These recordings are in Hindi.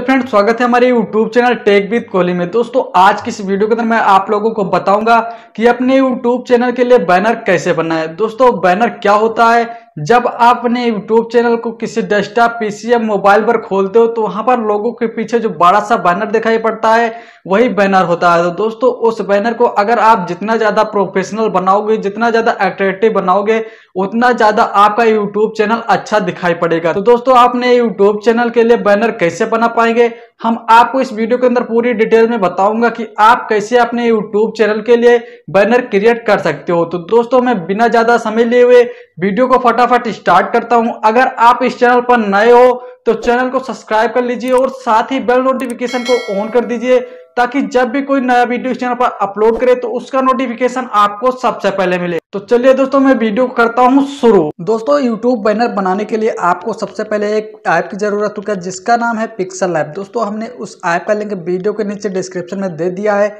हेलो तो फ्रेंड स्वागत है हमारे YouTube channel tech with Kohli में दोस्तों आज की इस वीडियो के अंदर मैं आप लोगों को बताऊंगा कि अपने यूट्यूब चैनल के लिए बैनर कैसे है दोस्तों बैनर क्या होता है जब आप अपने यूट्यूब चैनल को किसी डेस्कटॉप पीसी या मोबाइल पर खोलते हो तो वहां पर लोगों के पीछे जो बड़ा सा बैनर दिखाई पड़ता है वही बैनर होता है तो दोस्तों उस बैनर को अगर आप जितना ज्यादा प्रोफेशनल बनाओगे जितना ज्यादा अट्रेक्टिव बनाओगे उतना ज्यादा आपका यूट्यूब चैनल अच्छा दिखाई पड़ेगा तो दोस्तों आपने यूट्यूब चैनल के लिए बैनर कैसे बना पाएंगे हम आपको इस वीडियो के अंदर पूरी डिटेल में बताऊंगा कि आप कैसे अपने यूट्यूब चैनल के लिए बैनर क्रिएट कर सकते हो तो दोस्तों मैं बिना ज़्यादा समय लिए हुए वीडियो को फटाफट स्टार्ट करता हूं अगर आप इस चैनल पर नए हो तो चैनल को सब्सक्राइब कर लीजिए और साथ ही बेल नोटिफिकेशन को ऑन कर दीजिए ताकि जब भी कोई नया वीडियो इस चैनल पर अपलोड करे तो उसका नोटिफिकेशन आपको सबसे पहले मिले तो चलिए दोस्तों मैं वीडियो करता हूँ शुरू दोस्तों यूट्यूब बैनर बनाने के लिए आपको सबसे पहले एक ऐप की जरूरत होगी जिसका नाम है पिक्सल ऐप दोस्तों हमने उस ऐप का लिंक वीडियो के नीचे डिस्क्रिप्शन में दे दिया है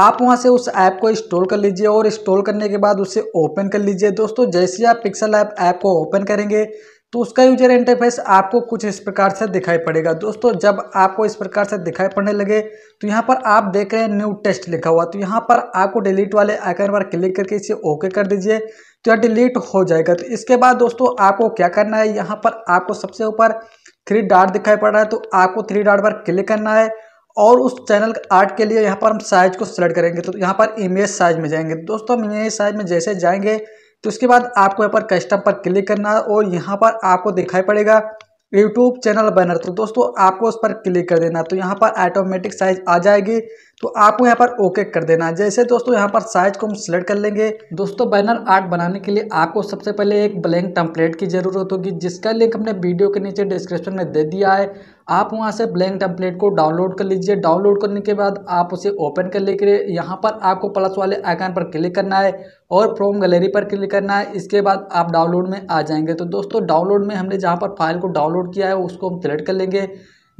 आप वहां से उस ऐप को इंस्टॉल कर लीजिए और इंस्टॉल करने के बाद उसे ओपन कर लीजिए दोस्तों जैसे आप पिक्सल ऐप ऐप को ओपन करेंगे तो उसका यूजर इंटरफेस आपको कुछ इस प्रकार से दिखाई पड़ेगा दोस्तों जब आपको इस प्रकार से दिखाई पड़ने लगे तो यहाँ पर आप देख रहे हैं न्यू टेस्ट लिखा हुआ तो यहाँ पर आपको डिलीट वाले आइकन पर क्लिक करके इसे ओके कर दीजिए तो यह डिलीट हो जाएगा तो इसके बाद दोस्तों आपको क्या करना है यहाँ पर आपको सबसे ऊपर थ्री डार्ट दिखाई पड़ रहा है तो आपको थ्री डार्ट पर क्लिक करना है और उस चैनल आर्ट के लिए यहाँ पर हम साइज को सिलेक्ट करेंगे तो यहाँ पर इमेज साइज में जाएंगे दोस्तों हम इमेज साइज में जैसे जाएंगे तो उसके बाद आपको यहाँ पर कस्टम पर क्लिक करना और यहाँ पर आपको दिखाई पड़ेगा यूट्यूब चैनल बैनर तो दोस्तों आपको उस पर क्लिक कर देना तो यहाँ पर ऑटोमेटिक साइज आ जाएगी तो आपको यहाँ पर ओके कर देना जैसे दोस्तों यहाँ पर साइज को हम सिलेक्ट कर लेंगे दोस्तों बैनर आर्ट बनाने के लिए आपको सबसे पहले एक ब्लैंक टम्पलेट की ज़रूरत होगी जिसका लिंक हमने वीडियो के नीचे डिस्क्रिप्शन में दे दिया है आप वहाँ से ब्लैंक टेम्पलेट को डाउनलोड कर लीजिए डाउनलोड करने के बाद आप उसे ओपन कर लेकर लिए यहाँ पर आपको प्लस वाले आइकन पर क्लिक करना है और फ्रॉम गैलरी पर क्लिक करना है इसके बाद आप डाउनलोड में आ जाएंगे तो दोस्तों डाउनलोड में हमने जहाँ पर फाइल को डाउनलोड किया है उसको हम सेलेक्ट कर लेंगे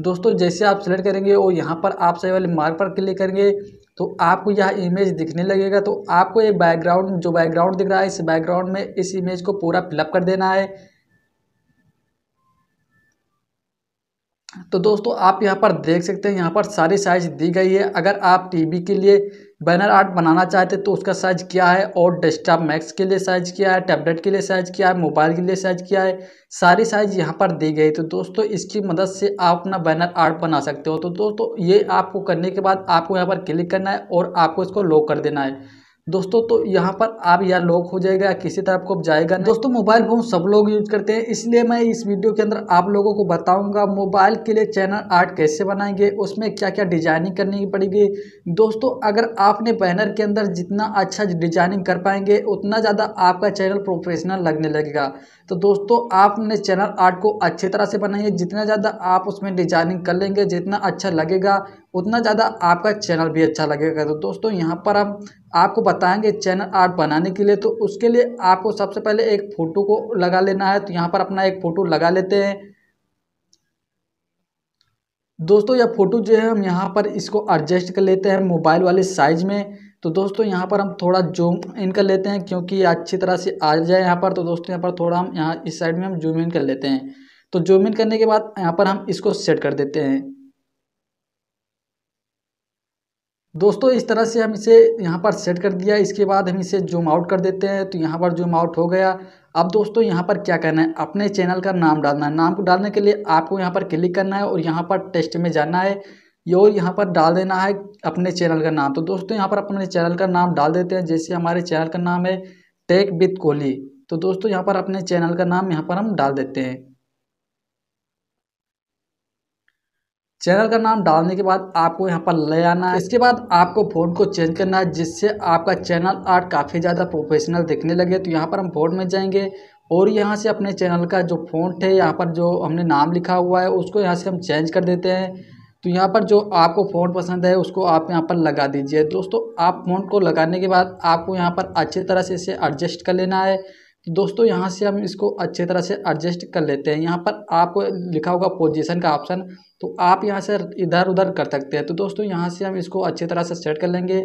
दोस्तों जैसे आप सेलेक्ट करेंगे और यहाँ पर आप सही वाले मार्क पर क्लिक करेंगे तो आपको यह इमेज दिखने लगेगा तो आपको ये बैकग्राउंड जो बैकग्राउंड दिख रहा है इस बैकग्राउंड में इस इमेज को पूरा फिलअप कर देना है तो दोस्तों आप यहाँ पर देख सकते हैं यहाँ पर सारी साइज दी गई है अगर आप टीवी के लिए बैनर आर्ट बनाना चाहते तो उसका साइज क्या है और डेस्कटॉप मैक्स के लिए साइज क्या है टैबलेट के लिए साइज क्या है मोबाइल के लिए साइज क्या है सारी साइज यहाँ पर दी गई तो दोस्तों इसकी मदद से आप अपना बैनर आर्ट बना सकते हो तो दोस्तों ये आपको करने के बाद आपको यहाँ पर क्लिक करना है और आपको इसको लो कर देना है दोस्तों तो यहाँ पर आप या लॉक हो जाएगा किसी तरफ को जाएगा नहीं दोस्तों मोबाइल फ़ोन सब लोग यूज करते हैं इसलिए मैं इस वीडियो के अंदर आप लोगों को बताऊंगा मोबाइल के लिए चैनल आर्ट कैसे बनाएंगे उसमें क्या क्या डिजाइनिंग करनी पड़ेगी दोस्तों अगर आपने बैनर के अंदर जितना अच्छा डिजाइनिंग कर पाएंगे उतना ज़्यादा आपका चैनल प्रोफेशनल लगने लगेगा तो दोस्तों आपने चैनल आर्ट को अच्छी तरह से बनाइए जितना ज़्यादा आप उसमें डिजाइनिंग कर लेंगे जितना अच्छा लगेगा उतना ज़्यादा आपका चैनल भी अच्छा लगेगा तो दोस्तों यहाँ पर हम आपको बताएंगे चैनल आर्ट बनाने के लिए तो उसके लिए आपको सबसे पहले एक फ़ोटो को लगा लेना है तो यहाँ पर अपना एक फ़ोटो लगा लेते हैं दोस्तों यह फ़ोटो जो है हम यहाँ पर इसको एडजस्ट कर लेते हैं मोबाइल वाले साइज़ में तो दोस्तों यहाँ पर हम थोड़ा जूम इन कर लेते हैं क्योंकि अच्छी तरह से आ जाए यहाँ पर तो दोस्तों यहाँ पर थोड़ा हम यहाँ इस साइड में हम जूम इन कर लेते हैं तो जूम इन करने के बाद यहाँ पर हम इसको सेट कर देते हैं दोस्तों इस तरह से हम इसे यहाँ पर सेट कर दिया इसके बाद हम इसे जूम आउट कर देते हैं तो यहाँ पर जूम आउट हो गया अब दोस्तों यहाँ पर क्या करना है अपने चैनल का नाम डालना है नाम को डालने के लिए आपको यहाँ पर क्लिक करना है और यहाँ पर टेस्ट में जाना है और यहाँ पर डाल देना है अपने चैनल का नाम तो दोस्तों यहाँ पर अपने चैनल का नाम डाल देते हैं जैसे हमारे चैनल का नाम है टेक विद कोहली तो दोस्तों यहाँ पर अपने चैनल का नाम यहाँ पर हम डाल देते हैं चैनल का नाम डालने के बाद आपको यहाँ पर ले आना है इसके बाद आपको फोन को चेंज करना है जिससे आपका चैनल आर्ट काफ़ी ज़्यादा प्रोफेशनल दिखने लगे तो यहाँ पर हम फोन में जाएंगे और यहाँ से अपने चैनल का जो फोन है यहाँ पर जो हमने नाम लिखा हुआ है उसको यहाँ से हम चेंज कर देते हैं तो यहाँ पर जो आपको फ़ोन पसंद है उसको आप यहाँ पर लगा दीजिए दोस्तों आप फ़ोन को लगाने के बाद आपको यहाँ पर अच्छे तरह से इसे एडजस्ट कर लेना है तो दोस्तों यहाँ से हम इसको अच्छे तरह से एडजस्ट कर लेते हैं यहाँ पर आपको लिखा होगा पोजीशन का ऑप्शन तो आप यहाँ से इधर उधर कर सकते हैं तो दोस्तों यहाँ से हम इसको अच्छे तरह से सेट कर लेंगे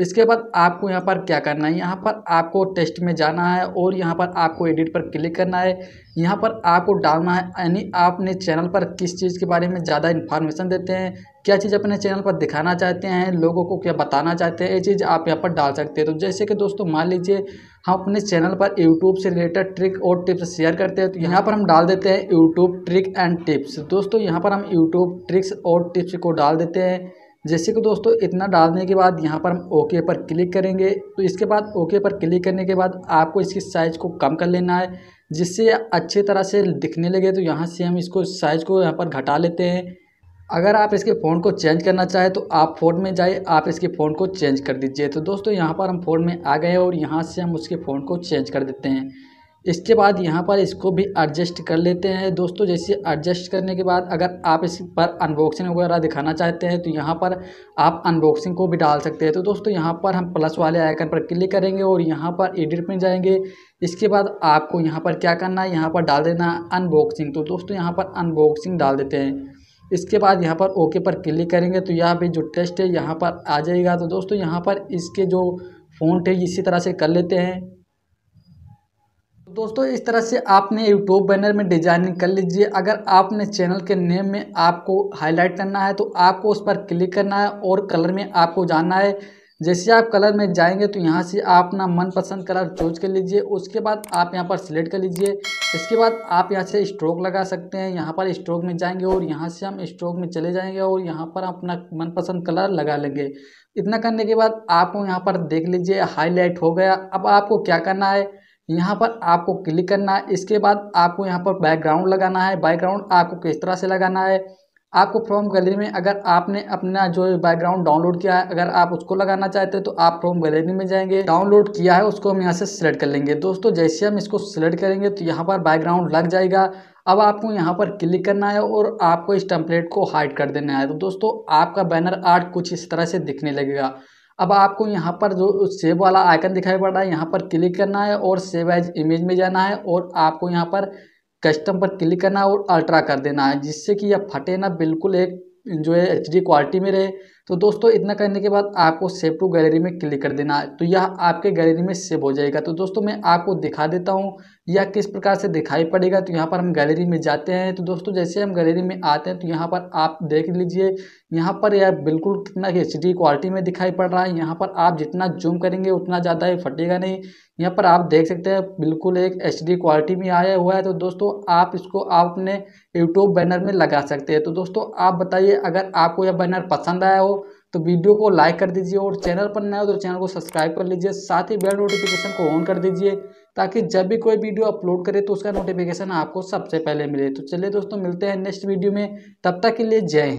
इसके बाद आपको यहाँ पर क्या करना है यहाँ पर आपको टेस्ट में जाना है और यहाँ पर आपको एडिट पर क्लिक करना है यहाँ पर आपको डालना है यानी आपने चैनल पर किस चीज़ के बारे में ज़्यादा इन्फॉर्मेशन देते हैं क्या चीज़ अपने चैनल पर दिखाना चाहते हैं लोगों को क्या बताना चाहते हैं ये चीज़ आप यहाँ पर डाल सकते हैं तो जैसे कि दोस्तों मान लीजिए हम अपने चैनल पर यूट्यूब से रिलेटेड ट्रिक और टिप्स शेयर करते हैं तो यहाँ पर हम डाल देते हैं यूट्यूब ट्रिक एंड टिप्स दोस्तों यहाँ पर हम यूट्यूब ट्रिक्स और टिप्स को डाल देते हैं जैसे कि दोस्तों इतना डालने के बाद यहाँ पर हम ओके पर क्लिक करेंगे तो इसके बाद ओके पर क्लिक करने के बाद आपको इसकी साइज़ को कम कर लेना है जिससे अच्छे तरह से दिखने लगे तो यहाँ से हम इसको साइज़ को यहाँ पर घटा लेते हैं अगर आप इसके फ़ोन को चेंज करना चाहें तो आप फ़ोन में जाए आप इसके फ़ोन को चेंज कर दीजिए तो दोस्तों यहाँ पर हम फ़ोन में आ गए और यहाँ से हम उसके फ़ोन को चेंज कर देते हैं इसके बाद यहाँ पर इसको भी एडजस्ट कर लेते हैं दोस्तों जैसे एडजस्ट करने के बाद अगर आप इस पर अनबॉक्सिंग वगैरह दिखाना चाहते हैं तो यहाँ पर आप अनबॉक्सिंग को भी डाल सकते हैं तो दोस्तों यहाँ पर हम प्लस वाले आइकन पर क्लिक करेंगे और यहाँ पर एडिट में जाएंगे इसके बाद आपको यहाँ पर क्या करना है यहाँ पर डाल देना अनबॉक्सिंग तो दोस्तों यहाँ पर अनबॉक्सिंग डाल देते हैं इसके बाद यहाँ पर ओके पर क्लिक करेंगे तो यहाँ पर जो टेस्ट है यहाँ पर आ जाएगा तो दोस्तों यहाँ पर इसके जो फोन थे इसी तरह से कर लेते हैं दोस्तों इस तरह से आपने यूट्यूब बैनर में डिजाइनिंग कर लीजिए अगर आपने चैनल के नेम में आपको हाईलाइट करना है तो आपको उस पर क्लिक करना है और कलर में आपको जाना है जैसे आप कलर में जाएंगे तो यहाँ से आप अपना मनपसंद कलर चूज कर लीजिए उसके बाद आप यहाँ पर सिलेक्ट कर लीजिए इसके बाद आप यहाँ से स्ट्रोक लगा सकते हैं यहाँ पर स्ट्रोक में जाएंगे और यहाँ से हम स्ट्रोक में चले जाएंगे और यहाँ पर अपना मनपसंद कलर लगा लेंगे इतना करने के बाद आपको यहाँ पर देख लीजिए हाईलाइट हो गया अब आपको क्या करना है यहाँ पर आपको क्लिक करना है इसके बाद आपको यहाँ पर बैकग्राउंड लगाना है बैकग्राउंड आपको किस तरह से लगाना है आपको फ्रॉम गैलरी में अगर आपने अपना जो बैकग्राउंड डाउनलोड किया है अगर आप उसको लगाना चाहते हैं तो आप फ्रॉम गैलरी में जाएंगे डाउनलोड किया है उसको हम यहाँ से सिलेक्ट कर लेंगे दोस्तों जैसे हम इसको सिलेक्ट करेंगे तो यहाँ पर बैकग्राउंड लग जाएगा अब आपको यहाँ पर क्लिक करना है और आपको इस टम्पलेट को हाइड कर देना है तो दोस्तों आपका बैनर आर्ट कुछ इस तरह से दिखने लगेगा अब आपको यहाँ पर जो सेव वाला आइकन दिखाई पड़ रहा है यहाँ पर क्लिक करना है और सेव एज इमेज में जाना है और आपको यहाँ पर कस्टम पर क्लिक करना है और अल्ट्रा कर देना है जिससे कि यह फटे ना बिल्कुल एक जो है एच क्वालिटी में रहे तो दोस्तों इतना करने के बाद आपको सेव टू गैलरी में क्लिक कर देना है तो यह आपके गैलरी में सेव हो जाएगा तो दोस्तों मैं आपको दिखा देता हूँ यह किस प्रकार से दिखाई पड़ेगा तो यहाँ पर हम गैलरी में जाते हैं तो दोस्तों जैसे हम गैलरी में आते हैं तो यहाँ पर आप देख लीजिए यहाँ पर यह बिल्कुल कितना एच डी क्वालिटी में दिखाई पड़ रहा है यहाँ पर आप जितना जूम करेंगे उतना ज़्यादा ही फटेगा नहीं यहाँ पर आप देख सकते हैं बिल्कुल एक एच डी क्वालिटी में आया हुआ है तो दोस्तों आप इसको आप अपने यूट्यूब बैनर में लगा सकते हैं तो दोस्तों आप बताइए अगर आपको यह बैनर पसंद आया हो तो वीडियो को लाइक कर दीजिए और चैनल पर नया हो तो चैनल को सब्सक्राइब कर लीजिए साथ ही बेल नोटिफिकेशन को ऑन कर दीजिए ताकि जब भी कोई वीडियो अपलोड करे तो उसका नोटिफिकेशन आपको सबसे पहले मिले तो चलिए दोस्तों मिलते हैं नेक्स्ट वीडियो में तब तक के लिए जय